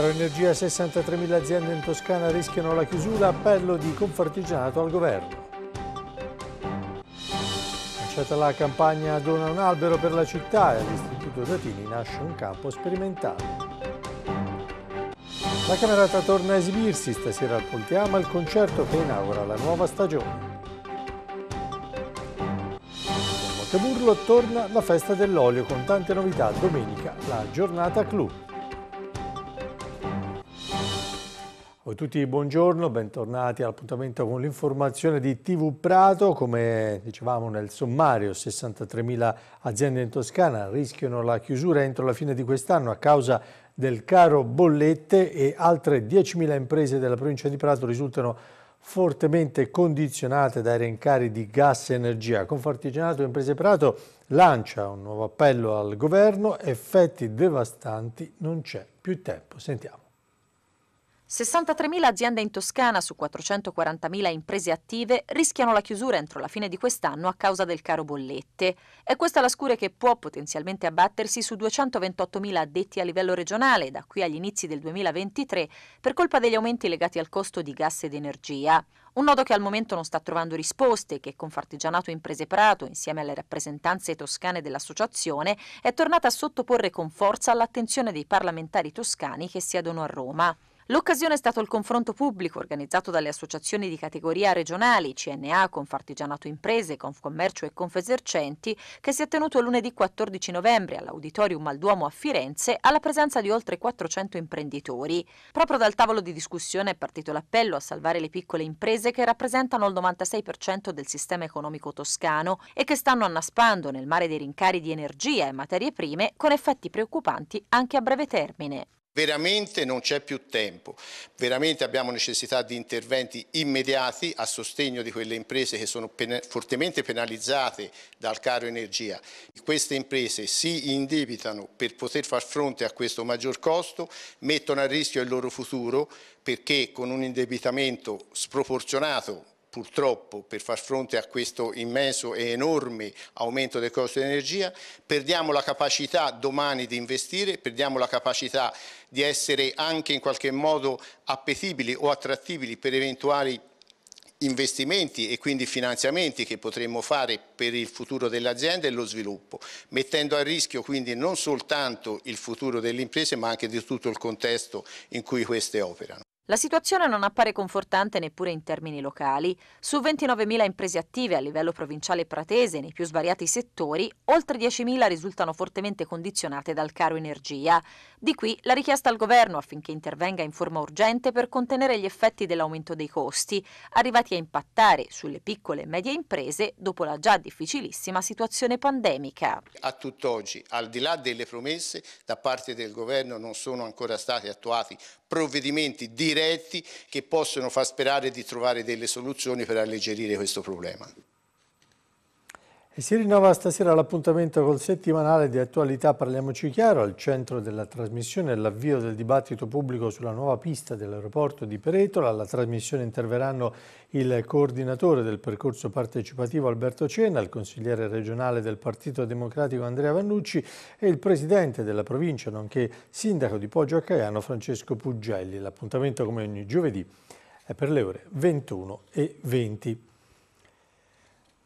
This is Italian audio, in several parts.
Caro Energia, 63.000 aziende in Toscana rischiano la chiusura, appello di confortigianato al governo. Lanciata la campagna Dona un albero per la città e all'Istituto Datini nasce un campo sperimentale. La camerata torna a esibirsi stasera al Ponte Ama, il concerto che inaugura la nuova stagione. A Monteburlo torna la festa dell'olio con tante novità domenica, la giornata club. A tutti buongiorno, bentornati all'appuntamento con l'informazione di TV Prato. Come dicevamo nel sommario, 63.000 aziende in Toscana rischiano la chiusura entro la fine di quest'anno a causa del caro bollette e altre 10.000 imprese della provincia di Prato risultano fortemente condizionate dai rincari di gas e energia. Confartigianato Imprese Prato lancia un nuovo appello al governo, effetti devastanti non c'è più tempo. Sentiamo. 63.000 aziende in Toscana su 440.000 imprese attive rischiano la chiusura entro la fine di quest'anno a causa del caro bollette. È questa la scure che può potenzialmente abbattersi su 228.000 addetti a livello regionale da qui agli inizi del 2023 per colpa degli aumenti legati al costo di gas ed energia. Un nodo che al momento non sta trovando risposte, e che Confartigianato Imprese Prato, insieme alle rappresentanze toscane dell'associazione, è tornata a sottoporre con forza all'attenzione dei parlamentari toscani che siedono a Roma. L'occasione è stato il confronto pubblico organizzato dalle associazioni di categoria regionali CNA, Confartigianato Imprese, Confcommercio e Confesercenti che si è tenuto lunedì 14 novembre all'Auditorium Malduomo a Firenze alla presenza di oltre 400 imprenditori. Proprio dal tavolo di discussione è partito l'appello a salvare le piccole imprese che rappresentano il 96% del sistema economico toscano e che stanno annaspando nel mare dei rincari di energia e materie prime con effetti preoccupanti anche a breve termine. Veramente non c'è più tempo, veramente abbiamo necessità di interventi immediati a sostegno di quelle imprese che sono pen fortemente penalizzate dal caro energia. Queste imprese si indebitano per poter far fronte a questo maggior costo, mettono a rischio il loro futuro perché con un indebitamento sproporzionato purtroppo per far fronte a questo immenso e enorme aumento del costo di energia, perdiamo la capacità domani di investire, perdiamo la capacità di essere anche in qualche modo appetibili o attrattibili per eventuali investimenti e quindi finanziamenti che potremmo fare per il futuro dell'azienda e lo sviluppo, mettendo a rischio quindi non soltanto il futuro delle imprese ma anche di tutto il contesto in cui queste operano. La situazione non appare confortante neppure in termini locali. Su 29.000 imprese attive a livello provinciale pratese nei più svariati settori, oltre 10.000 risultano fortemente condizionate dal caro energia. Di qui la richiesta al governo affinché intervenga in forma urgente per contenere gli effetti dell'aumento dei costi, arrivati a impattare sulle piccole e medie imprese dopo la già difficilissima situazione pandemica. A tutt'oggi, al di là delle promesse, da parte del governo non sono ancora stati attuati provvedimenti diretti che possono far sperare di trovare delle soluzioni per alleggerire questo problema. E si rinnova stasera l'appuntamento col settimanale di attualità Parliamoci Chiaro. Al centro della trasmissione è l'avvio del dibattito pubblico sulla nuova pista dell'aeroporto di Peretola. Alla trasmissione interverranno il coordinatore del percorso partecipativo Alberto Cena, il consigliere regionale del Partito Democratico Andrea Vannucci e il presidente della provincia, nonché sindaco di Poggio a Caiano Francesco Puggelli. L'appuntamento come ogni giovedì è per le ore 21 e 20.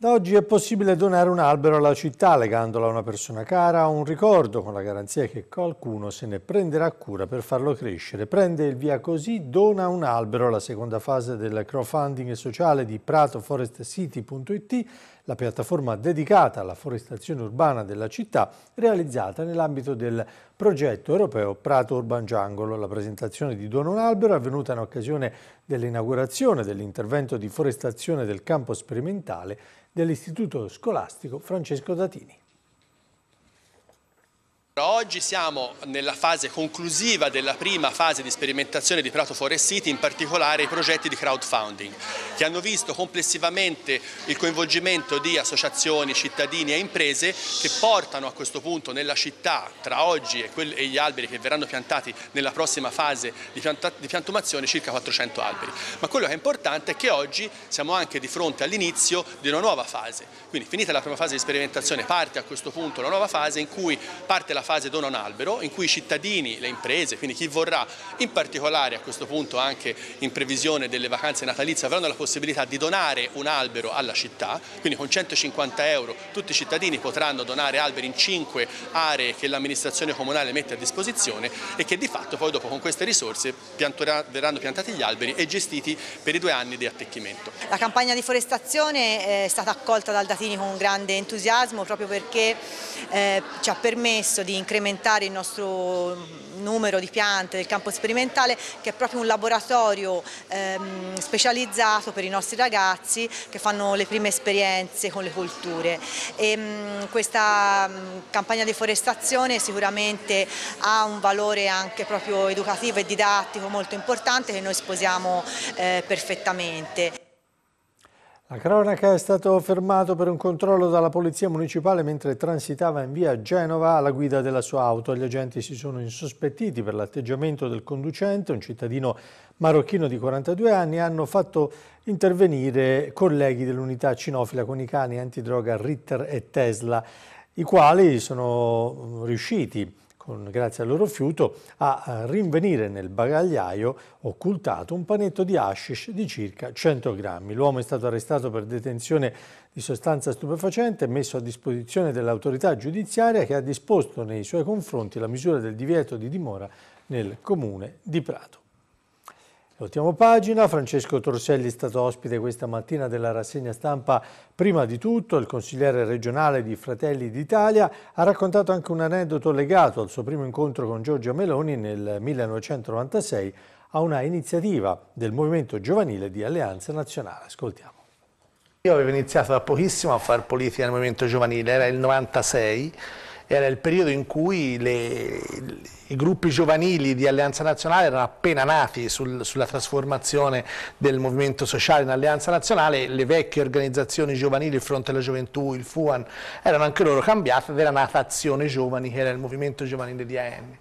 Da oggi è possibile donare un albero alla città legandolo a una persona cara, o un ricordo con la garanzia che qualcuno se ne prenderà cura per farlo crescere. Prende il via così, dona un albero, la seconda fase del crowdfunding sociale di pratoforestcity.it la piattaforma dedicata alla forestazione urbana della città realizzata nell'ambito del progetto europeo Prato Urban Giangolo. La presentazione di Don un albero è avvenuta in occasione dell'inaugurazione dell'intervento di forestazione del campo sperimentale dell'Istituto Scolastico Francesco Datini. Oggi siamo nella fase conclusiva della prima fase di sperimentazione di Prato Forest City, in particolare i progetti di crowdfunding che hanno visto complessivamente il coinvolgimento di associazioni, cittadini e imprese che portano a questo punto nella città tra oggi e, gli alberi che verranno piantati nella prossima fase di, di piantumazione circa 400 alberi. Ma quello che è importante è che oggi siamo anche di fronte all'inizio di una nuova fase, quindi finita la prima fase di sperimentazione parte a questo punto la nuova fase in cui parte la fase dona un albero, in cui i cittadini, le imprese, quindi chi vorrà in particolare a questo punto anche in previsione delle vacanze natalizie avranno la possibilità possibilità di donare un albero alla città, quindi con 150 euro tutti i cittadini potranno donare alberi in 5 aree che l'amministrazione comunale mette a disposizione e che di fatto poi dopo con queste risorse verranno piantati gli alberi e gestiti per i due anni di attecchimento. La campagna di forestazione eh, è stata accolta dal Datini con grande entusiasmo proprio perché eh, ci ha permesso di incrementare il nostro numero di piante del campo sperimentale che è proprio un laboratorio ehm, specializzato per i nostri ragazzi che fanno le prime esperienze con le colture. E, ehm, mh, questa mh, mm, campagna di forestazione sicuramente ha un valore anche proprio educativo e didattico molto importante che noi sposiamo eh, perfettamente. La cronaca è stato fermato per un controllo dalla polizia municipale mentre transitava in via Genova alla guida della sua auto. Gli agenti si sono insospettiti per l'atteggiamento del conducente, un cittadino marocchino di 42 anni, hanno fatto intervenire colleghi dell'unità cinofila con i cani antidroga Ritter e Tesla, i quali sono mm, riusciti con, grazie al loro fiuto, a rinvenire nel bagagliaio occultato un panetto di hashish di circa 100 grammi. L'uomo è stato arrestato per detenzione di sostanza stupefacente e messo a disposizione dell'autorità giudiziaria che ha disposto nei suoi confronti la misura del divieto di dimora nel comune di Prato. L'ultima pagina, Francesco Torselli è stato ospite questa mattina della rassegna stampa. Prima di tutto il consigliere regionale di Fratelli d'Italia ha raccontato anche un aneddoto legato al suo primo incontro con Giorgia Meloni nel 1996 a una iniziativa del movimento giovanile di Alleanza Nazionale. Ascoltiamo. Io avevo iniziato da pochissimo a fare politica nel movimento giovanile, era il 96 era il periodo in cui le, i gruppi giovanili di Alleanza Nazionale erano appena nati sul, sulla trasformazione del movimento sociale in Alleanza Nazionale, le vecchie organizzazioni giovanili, il Fronte della Gioventù, il FUAN, erano anche loro cambiate ed era nata Azione Giovani, che era il movimento giovanile di AN.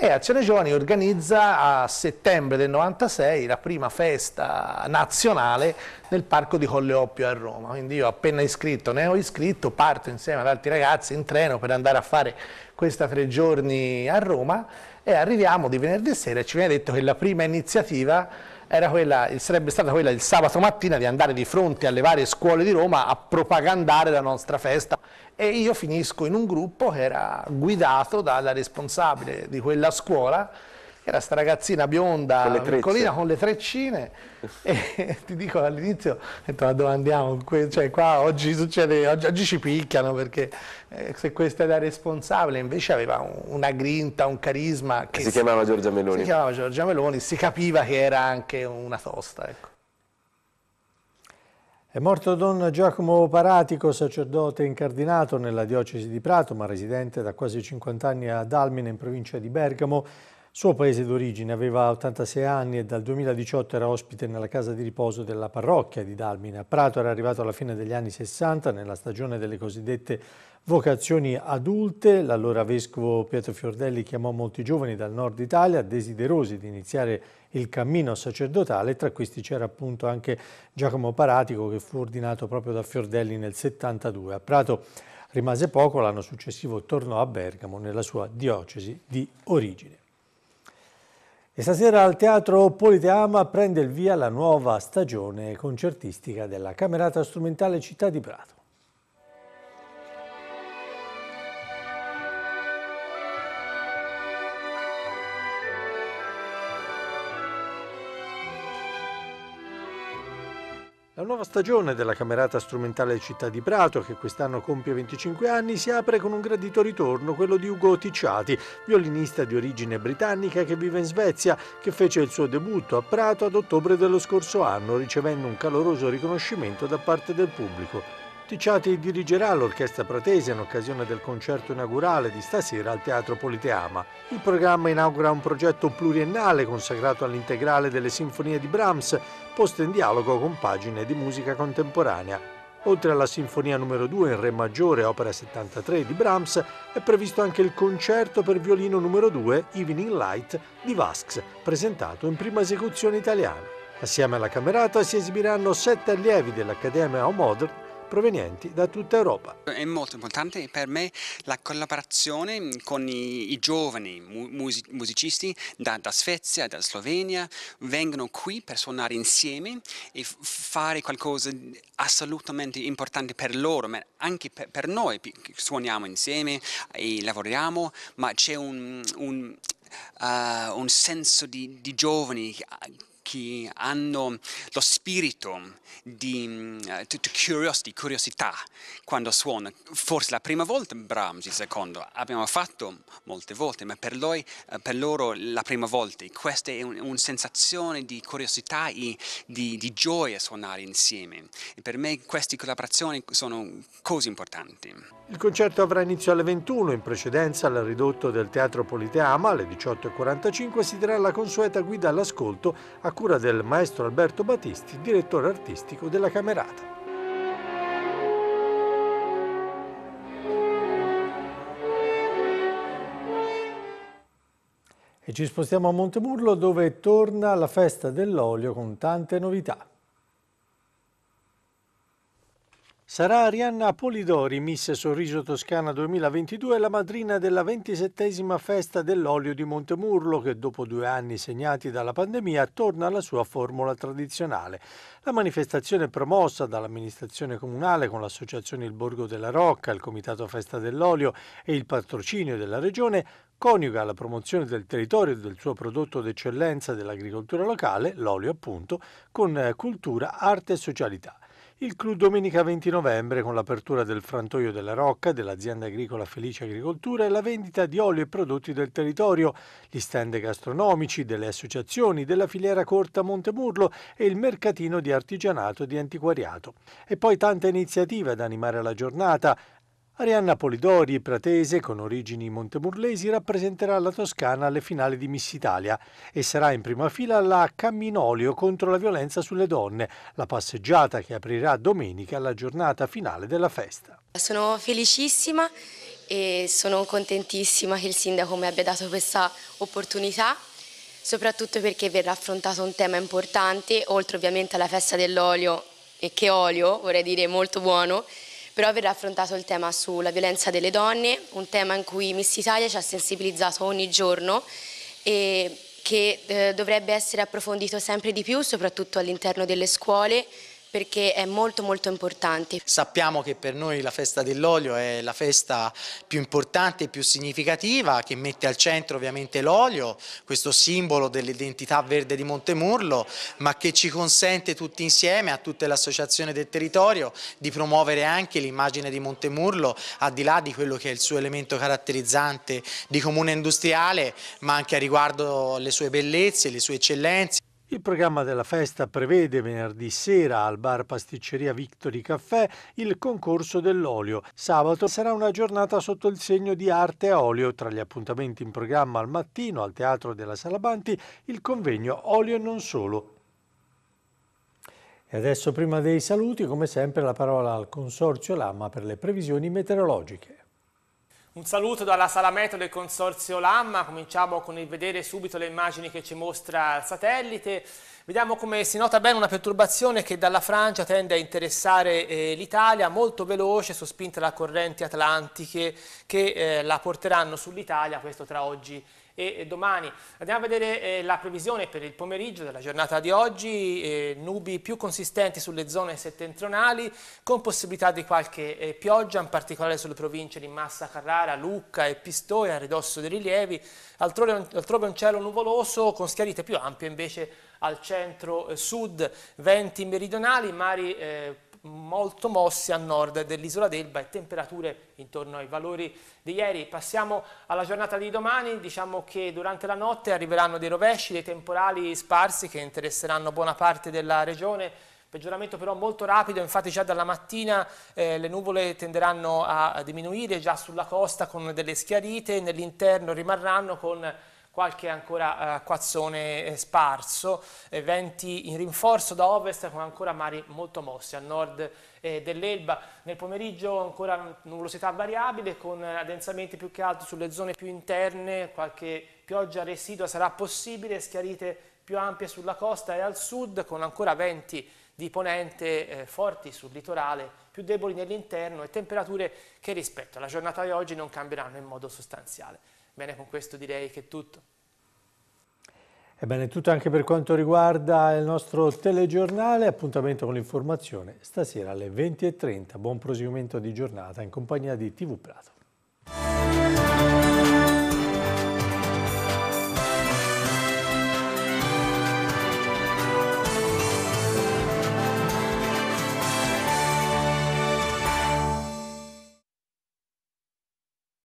E Azione Giovani organizza a settembre del 96 la prima festa nazionale nel parco di Colle Oppio a Roma. Quindi io appena iscritto, ne ho iscritto, parto insieme ad altri ragazzi in treno per andare a fare questa tre giorni a Roma e arriviamo di venerdì sera e ci viene detto che la prima iniziativa quella, sarebbe stata quella il sabato mattina di andare di fronte alle varie scuole di Roma a propagandare la nostra festa e io finisco in un gruppo che era guidato dalla responsabile di quella scuola era sta ragazzina bionda, piccolina, con le treccine, e ti dico all'inizio, ho detto, ma dove andiamo? Cioè qua oggi succede, oggi, oggi ci picchiano, perché eh, se questa è era responsabile, invece aveva una grinta, un carisma. Che si, chiamava Giorgia Meloni. Si chiamava Giorgia Meloni, si capiva che era anche una tosta, ecco. È morto Don Giacomo Paratico, sacerdote incardinato nella diocesi di Prato, ma residente da quasi 50 anni a Dalmine, in provincia di Bergamo suo paese d'origine, aveva 86 anni e dal 2018 era ospite nella casa di riposo della parrocchia di Dalmine. A Prato era arrivato alla fine degli anni 60, nella stagione delle cosiddette vocazioni adulte. L'allora vescovo Pietro Fiordelli chiamò molti giovani dal nord Italia desiderosi di iniziare il cammino sacerdotale, tra questi c'era appunto anche Giacomo Paratico che fu ordinato proprio da Fiordelli nel 72. A Prato rimase poco, l'anno successivo tornò a Bergamo nella sua diocesi di origine. E stasera al Teatro Politeama prende il via la nuova stagione concertistica della Camerata Strumentale Città di Prato. La nuova stagione della Camerata Strumentale Città di Prato, che quest'anno compie 25 anni, si apre con un gradito ritorno, quello di Ugo Ticciati, violinista di origine britannica che vive in Svezia, che fece il suo debutto a Prato ad ottobre dello scorso anno, ricevendo un caloroso riconoscimento da parte del pubblico. Ticciati dirigerà l'orchestra pratese in occasione del concerto inaugurale di stasera al Teatro Politeama. Il programma inaugura un progetto pluriennale consacrato all'integrale delle sinfonie di Brahms, posto in dialogo con pagine di musica contemporanea. Oltre alla sinfonia numero 2 in Re maggiore, opera 73 di Brahms, è previsto anche il concerto per violino numero 2, Evening Light, di Vasks, presentato in prima esecuzione italiana. Assieme alla camerata si esibiranno sette allievi dell'Accademia Modern provenienti da tutta Europa. È molto importante per me la collaborazione con i, i giovani musicisti da, da, Svezia, da Slovenia, vengono qui per suonare insieme e fare qualcosa di assolutamente importante per loro, ma anche per, per noi. Suoniamo insieme e lavoriamo, ma c'è un, un, uh, un senso di, di giovani che hanno lo spirito di, mm, di curiosità quando suona. Forse la prima volta Brahms, il secondo, abbiamo fatto molte volte, ma per, lui, eh, per loro la prima volta. Questa è una un sensazione di curiosità e di, di gioia suonare insieme. E per me queste collaborazioni sono così importanti. Il concerto avrà inizio alle 21, in precedenza al ridotto del Teatro Politeama alle 18.45 si darà la consueta guida all'ascolto a cura del maestro Alberto Battisti, direttore artistico della Camerata. E ci spostiamo a Montemurlo dove torna la festa dell'olio con tante novità. Sarà Arianna Polidori, Miss Sorriso Toscana 2022, la madrina della ventisettesima festa dell'olio di Montemurlo che dopo due anni segnati dalla pandemia torna alla sua formula tradizionale. La manifestazione promossa dall'amministrazione comunale con l'associazione Il Borgo della Rocca, il Comitato Festa dell'Olio e il patrocinio della regione coniuga la promozione del territorio e del suo prodotto d'eccellenza dell'agricoltura locale, l'olio appunto, con eh, cultura, arte e socialità il clou domenica 20 novembre con l'apertura del frantoio della Rocca, dell'azienda agricola Felice Agricoltura e la vendita di olio e prodotti del territorio, gli stand gastronomici, delle associazioni, della filiera corta Montemurlo e il mercatino di artigianato e di antiquariato. E poi tante iniziative ad animare la giornata, Arianna Polidori, pratese con origini montemurlesi, rappresenterà la Toscana alle finali di Miss Italia e sarà in prima fila la Camminolio contro la violenza sulle donne, la passeggiata che aprirà domenica la giornata finale della festa. Sono felicissima e sono contentissima che il sindaco mi abbia dato questa opportunità soprattutto perché verrà affrontato un tema importante, oltre ovviamente alla festa dell'olio, e che olio, vorrei dire molto buono, però aver affrontato il tema sulla violenza delle donne, un tema in cui Miss Italia ci ha sensibilizzato ogni giorno e che eh, dovrebbe essere approfondito sempre di più, soprattutto all'interno delle scuole, perché è molto molto importante. Sappiamo che per noi la festa dell'olio è la festa più importante e più significativa che mette al centro ovviamente l'olio, questo simbolo dell'identità verde di Montemurlo, ma che ci consente tutti insieme a tutte le associazioni del territorio di promuovere anche l'immagine di Montemurlo al di là di quello che è il suo elemento caratterizzante di comune industriale, ma anche a riguardo le sue bellezze, le sue eccellenze. Il programma della festa prevede venerdì sera al bar pasticceria Victory Caffè il concorso dell'olio. Sabato sarà una giornata sotto il segno di arte a olio. Tra gli appuntamenti in programma al mattino al Teatro della Salabanti il convegno Olio e non solo. E adesso prima dei saluti, come sempre, la parola al Consorzio Lama per le previsioni meteorologiche. Un saluto dalla Sala Metro del Consorzio Lamma, cominciamo con il vedere subito le immagini che ci mostra il satellite. Vediamo come si nota bene una perturbazione che dalla Francia tende a interessare eh, l'Italia, molto veloce, sospinta da correnti atlantiche che eh, la porteranno sull'Italia, questo tra oggi e e domani. Andiamo a vedere eh, la previsione per il pomeriggio della giornata di oggi, eh, nubi più consistenti sulle zone settentrionali con possibilità di qualche eh, pioggia, in particolare sulle province di Massa Carrara, Lucca e Pistoia a ridosso dei rilievi, altrove un cielo nuvoloso con schiarite più ampie invece al centro-sud, venti meridionali, mari eh, molto mossi a nord dell'isola d'Elba e temperature intorno ai valori di ieri. Passiamo alla giornata di domani, diciamo che durante la notte arriveranno dei rovesci, dei temporali sparsi che interesseranno buona parte della regione, Peggioramento però molto rapido, infatti già dalla mattina eh, le nuvole tenderanno a diminuire già sulla costa con delle schiarite, nell'interno rimarranno con qualche ancora eh, acquazzone eh, sparso, eh, venti in rinforzo da ovest con ancora mari molto mossi a nord dell'Elba. Nel pomeriggio ancora nuvolosità variabile con addensamenti più che altro sulle zone più interne, qualche pioggia residua sarà possibile, schiarite più ampie sulla costa e al sud con ancora venti di ponente forti sul litorale, più deboli nell'interno e temperature che rispetto alla giornata di oggi non cambieranno in modo sostanziale. Bene, con questo direi che è tutto. Ebbene, è tutto anche per quanto riguarda il nostro telegiornale. Appuntamento con l'informazione stasera alle 20.30. Buon proseguimento di giornata in compagnia di TV Prato.